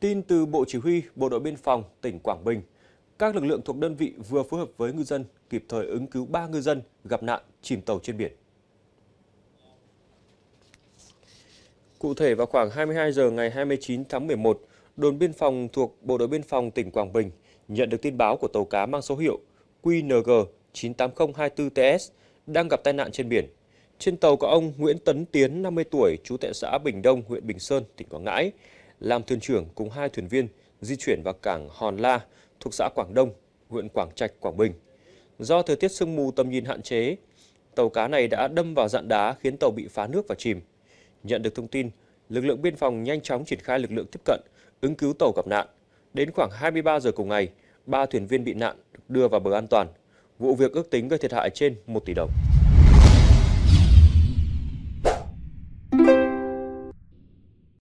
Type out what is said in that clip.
Tin từ Bộ Chỉ huy Bộ đội Biên phòng tỉnh Quảng Bình, các lực lượng thuộc đơn vị vừa phối hợp với ngư dân kịp thời ứng cứu 3 ngư dân gặp nạn chìm tàu trên biển. Cụ thể vào khoảng 22 giờ ngày 29 tháng 11, đồn biên phòng thuộc Bộ đội Biên phòng tỉnh Quảng Bình nhận được tin báo của tàu cá mang số hiệu QNG 98024TS đang gặp tai nạn trên biển. Trên tàu có ông Nguyễn Tấn Tiến, 50 tuổi, trú tại xã Bình Đông, huyện Bình Sơn, tỉnh Quảng Ngãi, làm thuyền trưởng cùng hai thuyền viên di chuyển vào cảng Hòn La thuộc xã Quảng Đông, huyện Quảng Trạch, Quảng Bình. Do thời tiết sương mù tầm nhìn hạn chế, tàu cá này đã đâm vào dạn đá khiến tàu bị phá nước và chìm. Nhận được thông tin, lực lượng biên phòng nhanh chóng triển khai lực lượng tiếp cận, ứng cứu tàu gặp nạn. Đến khoảng 23 giờ cùng ngày, ba thuyền viên bị nạn được đưa vào bờ an toàn. Vụ việc ước tính gây thiệt hại trên 1 tỷ đồng.